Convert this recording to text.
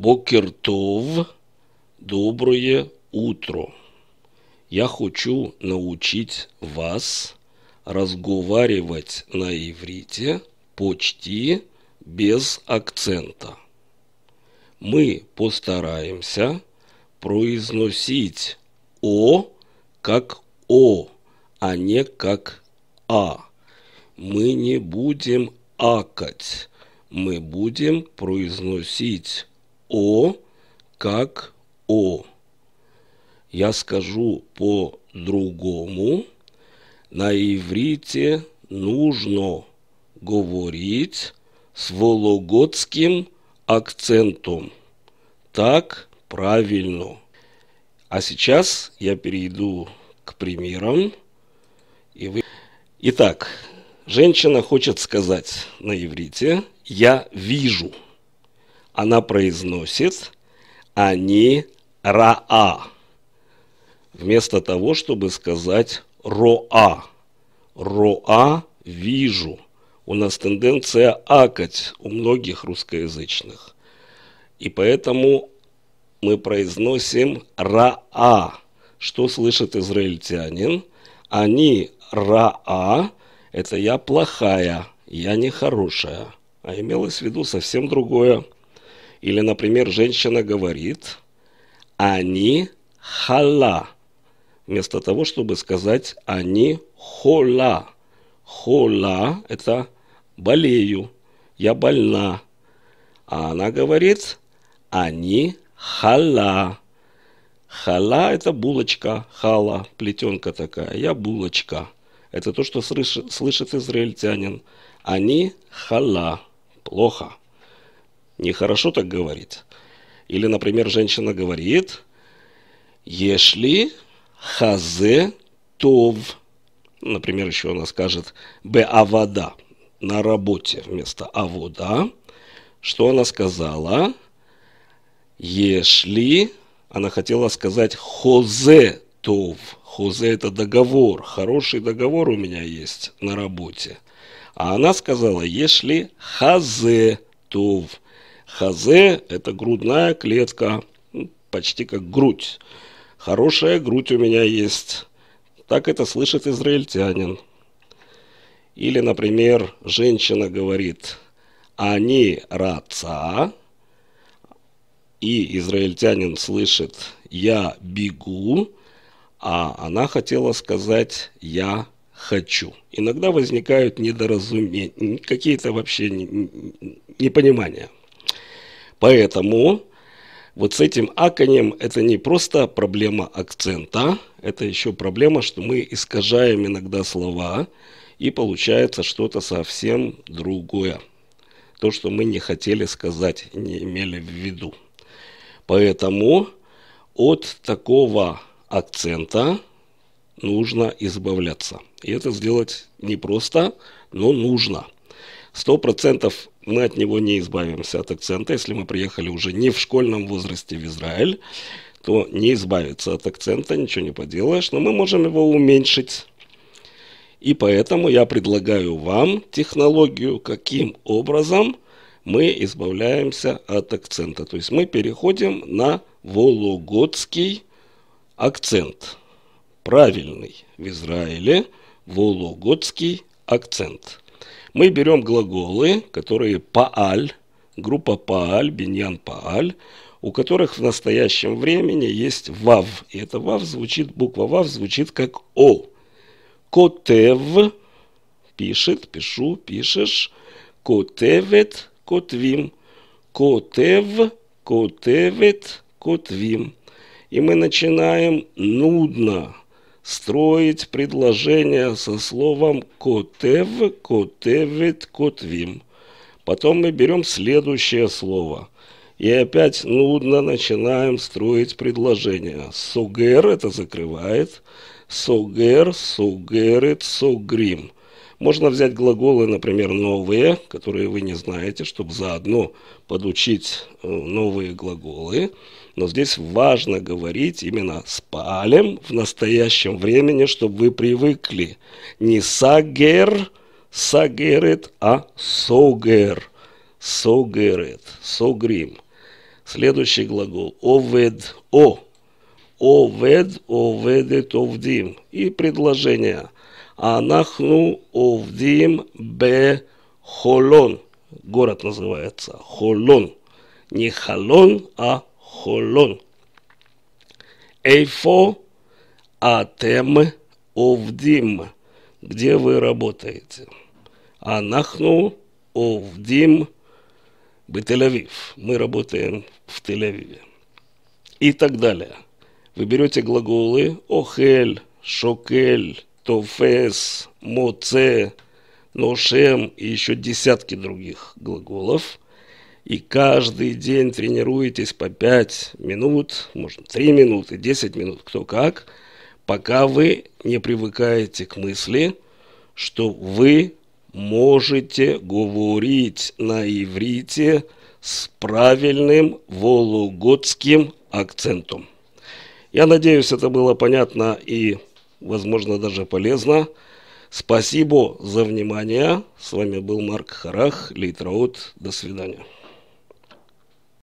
Бокертов, доброе утро. Я хочу научить вас разговаривать на иврите почти без акцента. Мы постараемся произносить «о» как «о», а не как «а». Мы не будем акать, мы будем произносить о как О. Я скажу по-другому. На иврите нужно говорить с вологодским акцентом. Так правильно. А сейчас я перейду к примерам. И вы... Итак, женщина хочет сказать на иврите «я вижу» она произносит «они раа», вместо того, чтобы сказать «роа». «Роа» – «вижу». У нас тенденция акать у многих русскоязычных. И поэтому мы произносим «раа». Что слышит израильтянин? Они «раа» – это «я плохая», «я нехорошая». А имелось в виду совсем другое – или, например, женщина говорит «они хала», вместо того, чтобы сказать «они хола». Хола – это «болею», «я больна». А она говорит «они хала». Хала – это булочка, хала, плетенка такая, я булочка. Это то, что слышит, слышит израильтянин. Они хала, плохо. Нехорошо так говорит. Или, например, женщина говорит, если хазе тов, например, еще она скажет беавада на работе вместо авода, что она сказала? Если она хотела сказать хозе тов. Хозе это договор, хороший договор у меня есть на работе. А она сказала, если хазе тов. Хазе – это грудная клетка, ну, почти как грудь. Хорошая грудь у меня есть. Так это слышит израильтянин. Или, например, женщина говорит «они раца», и израильтянин слышит «я бегу», а она хотела сказать «я хочу». Иногда возникают недоразумения, какие-то вообще непонимания. Поэтому вот с этим аканем это не просто проблема акцента, это еще проблема, что мы искажаем иногда слова, и получается что-то совсем другое. То, что мы не хотели сказать, не имели в виду. Поэтому от такого акцента нужно избавляться. И это сделать непросто, но нужно. Сто процентов мы от него не избавимся от акцента. Если мы приехали уже не в школьном возрасте в Израиль, то не избавиться от акцента, ничего не поделаешь, но мы можем его уменьшить. И поэтому я предлагаю вам технологию, каким образом мы избавляемся от акцента. То есть мы переходим на вологодский акцент. Правильный в Израиле вологодский акцент. Мы берем глаголы, которые пааль, группа пааль, биньян пааль, у которых в настоящем времени есть вав. И это вав звучит, буква вав звучит как о. Котев пишет, пишу, пишешь. Котевет, котвим. Котев, котевет, котвим. И мы начинаем нудно строить предложения со словом «котев», «котевит», «котвим». Потом мы берем следующее слово. И опять нудно начинаем строить предложение. «Сугер» – это закрывает. «Сугер», «сугерит», «сугрим». Можно взять глаголы, например, новые, которые вы не знаете, чтобы заодно подучить э, новые глаголы. Но здесь важно говорить именно с палем в настоящем времени, чтобы вы привыкли. Не сагер, сагерит, а согер, согерет, согрим. Следующий глагол овед, о. Овед, оведет, овдим. И предложение – Анахну овдим עובדים холон город называется Холон. Не Холон, а Холон. Эйфо атем овдим. Где вы работаете? Анахну овдим Бетель-Авив. Мы работаем в Тель-Авиве. И так далее. Вы берете глаголы охель, шокель, тофес, моце, ношем и еще десятки других глаголов. И каждый день тренируетесь по 5 минут, может 3 минуты, 10 минут, кто как, пока вы не привыкаете к мысли, что вы можете говорить на иврите с правильным вологодским акцентом. Я надеюсь, это было понятно и возможно, даже полезно. Спасибо за внимание. С вами был Марк Харах, Лейтраут. До свидания.